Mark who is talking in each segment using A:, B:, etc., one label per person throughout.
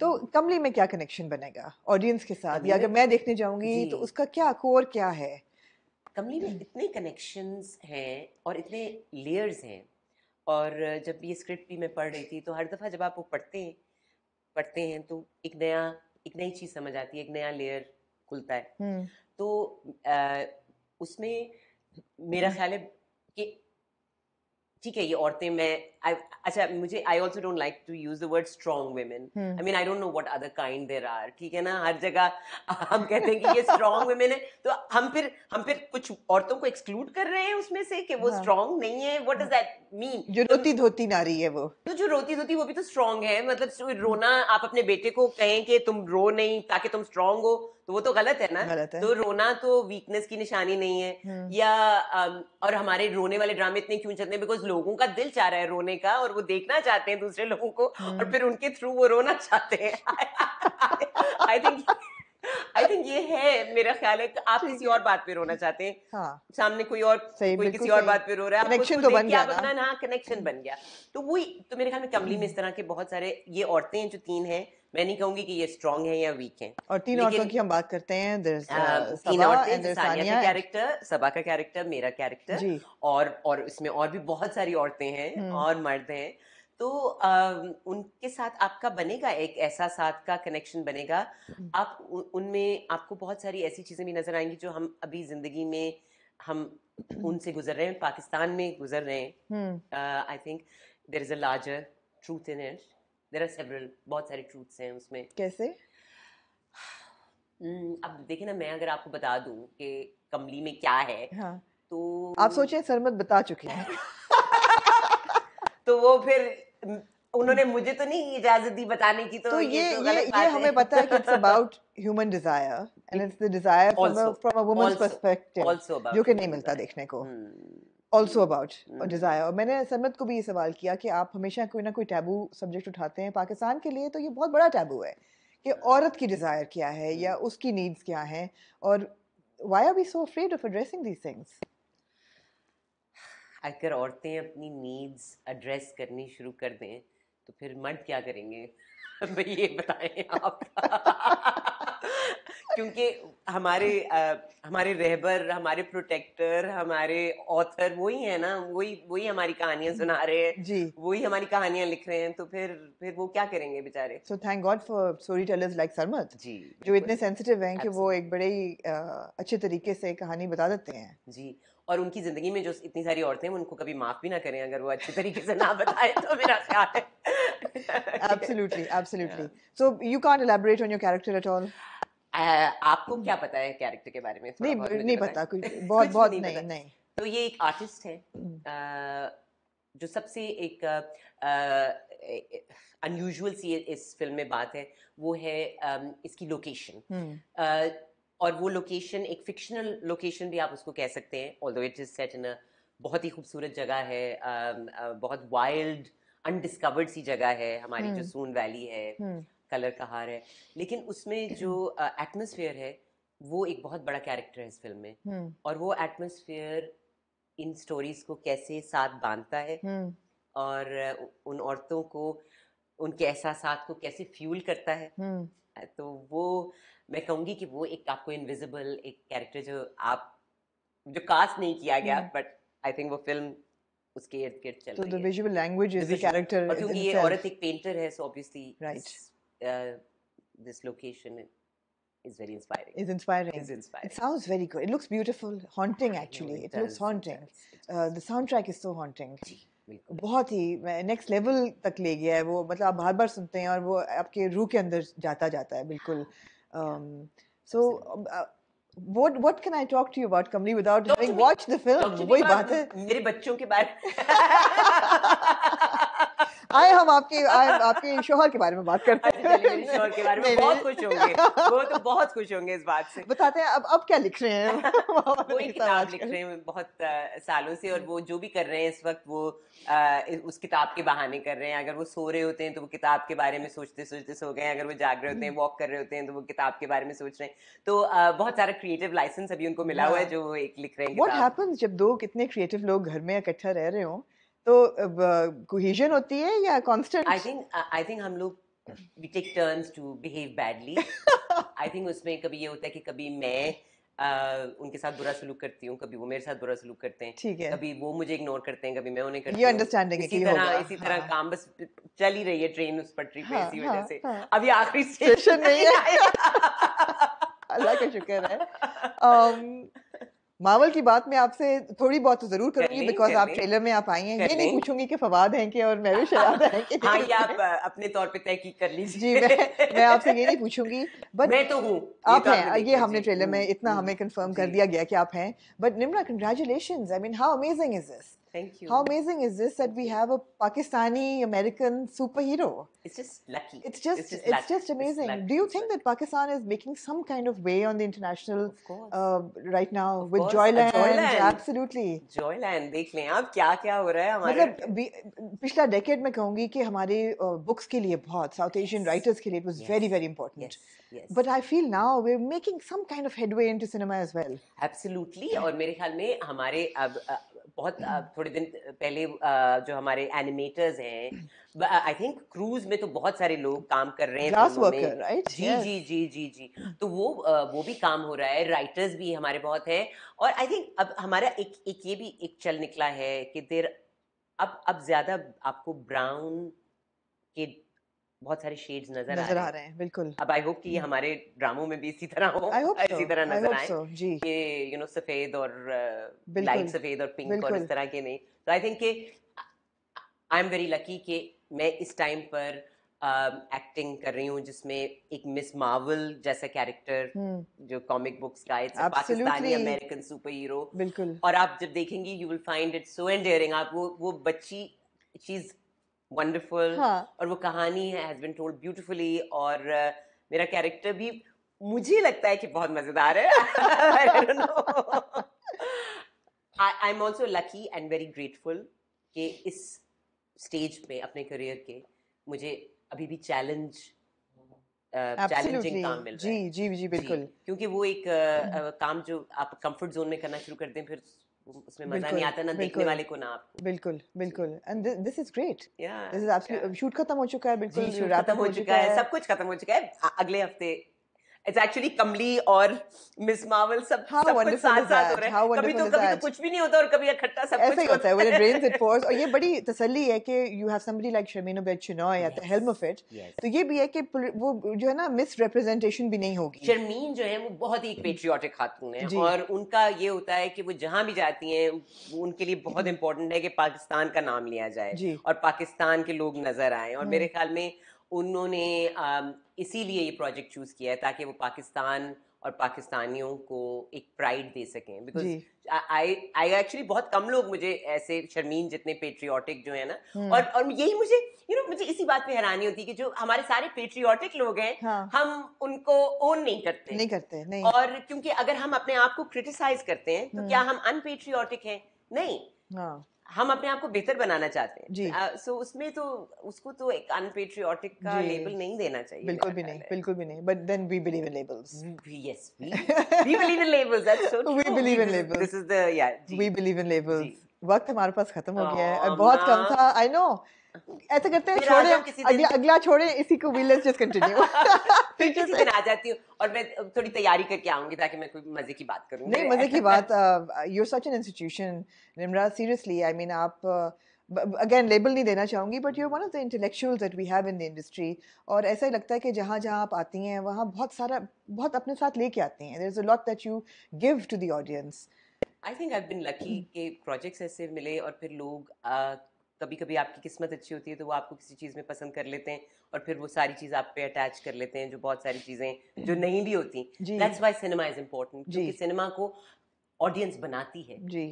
A: तो कमली में क्या कनेक्शन बनेगा ऑडियंस के साथ या अगर मैं देखने जाऊंगी तो उसका क्या कोर क्या है कमली में इतने
B: कनेक्शंस हैं और इतने लेयर्स हैं और जब ये स्क्रिप्ट भी मैं पढ़ रही थी तो हर दफ़ा जब आप वो पढ़ते हैं पढ़ते हैं तो एक नया एक नई चीज़ समझ आती है एक नया लेयर खुलता है हम्म। तो आ, उसमें मेरा हम्म। ख्याल है कि ठीक है ये औरतें मैं अच्छा मुझे I also don't like to use the word strong women I mean I don't know what other kind there are ठीक है ना हर जगह हम कहते हैं कि ये स्ट्रॉन्ग वेमेन है तो हम फिर हम फिर कुछ औरतों को एक्सक्लूड कर रहे हैं उसमें से कि वो स्ट्रॉन्ग हाँ. नहीं है वट इज दैट
A: मीन जो तो रोती धोती नारी है वो
B: तो जो रोती धोती वो भी तो स्ट्रॉन्ग है मतलब रोना आप अपने बेटे को कहें कि तुम रो नहीं ताकि तुम स्ट्रॉन्ग हो तो वो तो गलत है ना गलत है। तो रोना तो वीकनेस की निशानी नहीं है हम्म। या और हमारे रोने वाले ड्रामे इतने क्यों चलते हैं बिकॉज लोगों का दिल चाह रहा है रोने का और वो देखना चाहते हैं दूसरे लोगों को और हम्म। फिर उनके थ्रू वो रोना चाहते हैं आई थिंक आई थिंक ये है मेरा ख्याल है आप किसी और बात पे रोना चाहते हैं हाँ। सामने कोई और कोई किसी और बात पे रो रहा है कनेक्शन तो बन गया ना कनेक्शन बन गया तो वही तो मेरे ख्याल में कमली में इस तरह के बहुत सारे ये औरतें हैं जो तीन हैं मैं नहीं कहूंगी कि ये स्ट्रॉन्ग है या वीक है
A: और तीन औरतों की हम बात करते हैं uh, तीन औरतें सानिया का कैरेक्टर
B: सबा का कैरेक्टर मेरा कैरेक्टर और और इसमें और भी बहुत सारी औरतें हैं हम्म। और मर्द हैं तो आ, उनके साथ आपका बनेगा एक ऐसा साथ का कनेक्शन बनेगा हम्म। आप उनमें आपको बहुत सारी ऐसी चीज़ें भी नज़र आएंगी जो हम अभी ज़िंदगी में हम उनसे गुजर रहे हैं पाकिस्तान में गुजर रहे हैं I think there is a larger truth in it there are several बहुत सारे ट्रूथ्स हैं उसमें कैसे hmm, अब देखिए ना मैं अगर आपको बता दूं कि कमली में क्या है
A: हाँ. तो आप सोचे सरमत बता चुके हैं
B: तो वो फिर उन्होंने मुझे तो नहीं इजाजत दी बताने की तो, तो ये ये, तो ये, ये हमें पता है कि it's
A: about human desire and it's the desire from a woman's perspective जो कि नहीं मिलता देखने को hmm। ऑल्सो अबाउट डिज़ायर और मैंने सनमत को भी ये सवाल किया कि आप हमेशा कोई ना कोई टैबू सब्जेक्ट उठाते हैं पाकिस्तान के लिए तो ये बहुत बड़ा टैबू है कि hmm. औरत की डिज़ायर क्या है या hmm. उसकी नीड्स क्या हैं और why are we so afraid of addressing these things
B: अगर औरतें अपनी नीड्स एड्रेस करनी शुरू कर दें तो फिर मर्द क्या करेंगे ये बताएं आप क्योंकि हमारे आ, हमारे रहबर हमारे प्रोटेक्टर हमारे ऑथर वही है ना वही वही हमारी कहानियां सुना रहे हैं जी वही हमारी कहानियां लिख रहे हैं तो फिर फिर वो क्या करेंगे बेचारे
A: so thank God for story tellers like Sarmad ji जो इतने सेंसिटिव हैं कि वो एक बड़े ही अच्छे तरीके से कहानी बता देते हैं
B: जी और उनकी जिंदगी में जो इतनी सारी औरतें हैं उनको कभी माफ भी ना करें अगर वो अच्छे तरीके से ना बताए तो मेरा ख्याल है
A: absolutely absolutely yeah. हाँ। so you can't elaborate on your character at all
B: आपको तो क्या पता है कैरेक्टर के बारे में नहीं नहीं पता
A: कुछ बहुत बहुत नहीं नहीं
B: तो ये एक आर्टिस्ट है हम्म। जो सबसे एक अनयूजुअल सी इस फिल्म में बात है वो है इसकी लोकेशन हम्म। और वो लोकेशन एक फिक्शनल लोकेशन भी आप उसको कह सकते हैं although it is set in a बहुत ही खूबसूरत जगह है बहुत वाइल्ड अनडिस्कवर्ड सी जगह है हमारी जो सून हम्म। वैली है कलर का हार है लेकिन उसमें जो एटमोसफियर uh, है वो एक बहुत बड़ा कैरेक्टर है इस फिल्म में hmm. और वो एटमोसफियर इन स्टोरीज को कैसे साथ बांधता है hmm. और उन औरतों को उनके एहसास को कैसे फ्यूल करता है hmm. तो वो मैं कहूँगी कि वो एक आपको इनविजिबल एक कैरेक्टर जो आप जो कास्ट नहीं किया गया बट आई थिंक वो फिल्म उसके इर्द गिर्द चल तो रही है। तो the
A: visual language is the character और क्योंकि ये औरत एक
B: पेंटर है so obviously right Uh, this location is very inspiring. Is
A: inspiring. Is inspiring. It sounds very good. It looks beautiful, haunting actually. No, it, it looks haunting. Uh, the soundtrack is so haunting. बहुत ही next level तक ले गया है वो मतलब आप बार बार सुनते हैं और वो आपके रूह के अंदर जाता जाता है बिल्कुल सो um, uh, what what can I talk to you about Kamli without Talk having watched the film? वही बात है
B: मेरे बच्चों के बारे
A: आए हम आपके आए आपके शोहर के बारे में बात करते हैं शोहर के बारे में बहुत खुश होंगे
B: वो तो बहुत खुश होंगे इस बात से
A: बताते हैं अब अब क्या लिख रहे हैं
B: वो एक किताब लिख रहे हैं बहुत सालों से और वो जो भी कर रहे हैं इस वक्त वो उस किताब के बहाने कर रहे हैं अगर वो सो रहे होते हैं तो वो किताब के बारे में सोचते सोचते सो गए अगर वो जाग रहे होते हैं वॉक हम्म। कर रहे होते हैं तो वो किताब के बारे में सोच रहे हैं तो बहुत सारा क्रिएटिव लाइसेंस अभी उनको मिला हुआ है हाँ। जो एक लिख रहे हैं व्हाट
A: हैपेंस जब दो कितने क्रिएटिव लोग घर में इकट्ठा रह रहे हो तो कोहिजन होती है या constant I think
B: I think हम लोग we take turns to behave badly I think उसमें कभी ये होता है कि कभी मैं Uh, उनके साथ बुरा सलूक करती हूँ कभी वो मेरे साथ बुरा सलूक करते हैं ठीक है कभी वो मुझे इग्नोर करते हैं कभी मैं उन्हें करती ये अंडरस्टैंडिंग इसी तरह इसी तरह हाँ. काम बस चल ही रही है ट्रेन उस पटरी हाँ, पे हाँ, इसी हाँ, वजह हाँ, से हाँ. अभी
A: आखिरी स्टेशन नहीं है अल्लाह का शुक्र है um, मावल की बात मैं आपसे थोड़ी बहुत तो जरूर करूंगी बिकॉज आप ट्रेलर में आप आई हैं ये नहीं पूछूंगी कि फवाद हैं कि और मैं शराब हैं कि हाँ
B: ये आप अपने तौर पे तहकीक कर लीजिए जी मैं मैं आपसे
A: ये नहीं पूछूंगी बट मैं तो हूँ आप तो हैं ये हमने ट्रेलर में हम्म, इतना हम्म, हमें कंफर्म कर दिया गया कि आप हैं but Nimra congratulation I mean how amazing is this Thank you. How amazing is this that we have a Pakistani American superhero?
B: It's just lucky. It's
A: just it's just, it's just amazing. It's Do you think that Pakistan is making some kind of way on the international uh, right now of with course. Joyland? Joyland? Absolutely.
B: Joyland. देख लें आप क्या क्या हो रहा है हमारे
A: मतलब पिछला डेकेड में कहूंगी कि हमारे बुक्स के लिए बहुत साउथ एशियन राइटर्स के लिए it was very very important but I feel now we are making some kind of headway into cinema as well absolutely
B: और मेरे ख्याल में हमारे अब बहुत हम्म। थोड़े दिन पहले जो हमारे एनिमेटर्स हैं आई थिंक क्रूज में तो बहुत सारे लोग काम कर रहे हैं ग्लास वर्कर राइट जी yes. जी जी जी जी तो वो वो भी काम हो रहा है राइटर्स भी हमारे बहुत हैं और आई थिंक अब हमारा एक एक ये भी एक चल निकला है कि देर अब अब ज़्यादा आपको ब्राउन के बहुत सारे शेड्स नजर, नजर आ रहे हैं बिल्कुल अब आई होप कि ये हम्म। हमारे ड्रामों में भी इसी तरह हो so. इसी तरह नजर आए so, जी ये यू नो सफेद और uh, लाइट सफेद और पिंक और इस तरह के नहीं तो I think I am very lucky कि मैं इस टाइम पर एक्टिंग um, uh, कर रही हूँ जिसमें एक मिस मार्वल जैसा कैरेक्टर हम्म। जो कॉमिक बुक्स का it's Pakistani American superhero बिल्कुल और आप जब देखेंगी you will find it so endearing आप वो वो बच्ची शी इज वंडरफुल हाँ. और वो कहानी है हैज बीन टोल्ड ब्यूटीफुली और uh, मेरा कैरेक्टर भी मुझे लगता है कि बहुत मजेदार है I am also lucky and very grateful कि इस स्टेज पे अपने करियर के मुझे अभी भी चैलेंज चैलेंजिंग uh, काम मिल रहा है
A: जी जी जी बिल्कुल
B: क्योंकि वो एक हम्म। uh, काम जो आप कंफर्ट जोन में करना शुरू करते हैं फिर उसमें मजा नहीं आता ना देखने वाले को ना
A: आपको बिल्कुल बिल्कुल and this is great this is shoot खत्म हो चुका है बिल्कुल खत्म हो चुका है सब
B: कुछ खत्म हो चुका है अगले हफ्ते इट्स एक्चुअली कमली और मिस मार्वल सब सब कुछ साथ साथ हो रहा है कभी तो कभी तो कुछ भी नहीं होता और कभी इकट्ठा सब कुछ होता है when it rains it
A: pours और ये बड़ी तसल्ली है कि you have somebody like Sharmeen Bechinoy at the helm of it तो ये भी है कि वो जो है ना मिस रिप्रेजेंटेशन भी नहीं होगी
B: शर्मिन जो है वो बहुत ही पेट्रियाटिक hmm. खातून है और उनका ये होता है कि वो जहां भी जाती हैं उनके लिए बहुत इंपॉर्टेंट hmm. है कि पाकिस्तान का नाम लिया जाए और पाकिस्तान के लोग नजर आए और hmm. मेरे ख्याल में उन्होंने इसीलिए ये प्रोजेक्ट चूज़ किया है ताकि वो पाकिस्तान और पाकिस्तानियों को एक प्राइड दे सकें बिकॉज आई आई एक्चुअली बहुत कम लोग मुझे ऐसे शर्मीन जितने पेट्रियाटिक जो है ना हम्म। और और यही मुझे यू you नो know, मुझे इसी बात पे हैरानी होती है कि जो हमारे सारे पेट्रियाटिक लोग हैं हाँ. हम उनको ओन नहीं करते नहीं करते नहीं और क्योंकि अगर हम अपने आप को क्रिटिसाइज करते हैं तो हम्म। क्या हम अनपेट्रियाटिक हैं नहीं हाँ। हम अपने आप को बेहतर बनाना चाहते हैं जी सो uh, so उसमें तो उसको तो एक अनपेट्रियोटिक का लेबल नहीं देना चाहिए बिल्कुल भी
A: नहीं बिल्कुल भी नहीं but then we believe in labels yes we believe in labels that's so we believe in labels this is the या वी बिलीव इन लेबल्स वक्त हमारे पास खत्म हो गया है बहुत कम था आई नो ऐसा करते हैं छोड़े अगला अगला छोड़े इसी को वील जस्ट कंटिन्यू
B: फिर किसी दिन आ जाती हूँ और मैं थोड़ी तैयारी करके आऊंगी ताकि मैं कोई मजे की बात करूँ नहीं मजे
A: की बात you are such an institution Nimra seriously I mean आप अगेन लेबल नहीं देना चाहूँगी but you one of the intellectual that we have in the industry और ऐसा ही लगता है कि जहाँ जहाँ आप आती हैं वहाँ बहुत सारा बहुत अपने साथ लेके आती हैं there is a lot that you give to the audience
B: I think I been lucky के प्रोजेक्ट्स ऐसे मिले और फिर लोग uh, कभी कभी आपकी किस्मत अच्छी होती है तो वो आपको किसी चीज़ में पसंद कर लेते हैं और फिर वो सारी चीज़ आप पे अटैच कर लेते हैं जो बहुत सारी चीज़ें जो नहीं भी होती that's why cinema is important क्योंकि सिनेमा को ऑडियंस बनाती है जी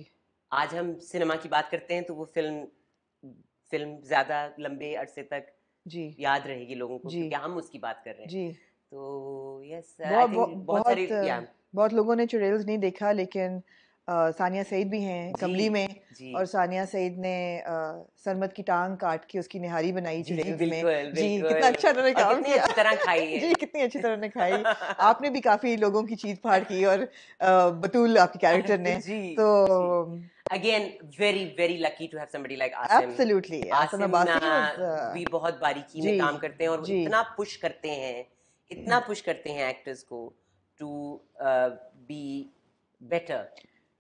B: आज हम सिनेमा की बात करते हैं तो वो फिल्म फिल्म ज़्यादा लंबे अरसे तक जी याद रहेगी लोगों को क्योंकि हम उसकी बात कर रहे हैं जी तो यस बहुत सारी बहुत,
A: लोगों ने चुड़ैल्स नहीं देखा लेकिन सानिया सईद भी हैं कमली में और सानिया सईद ने सरमत की टांग काट के उसकी निहारी बनाई जी, जी, बिल्कुल, जी कितना अच्छा तरह काम किया तरह खाई है। जी कितनी अच्छी तरह ने खाई आपने भी काफी लोगों की चीज फाड़ की और बतूल आपके कैरेक्टर ने तो
B: again very very lucky to have somebody like Asim absolutely Asim Asim uh, भी बहुत बारीकी में काम करते हैं और इतना पुश करते हैं इतना पुश करते हैं एक्टर्स को टू बी बेटर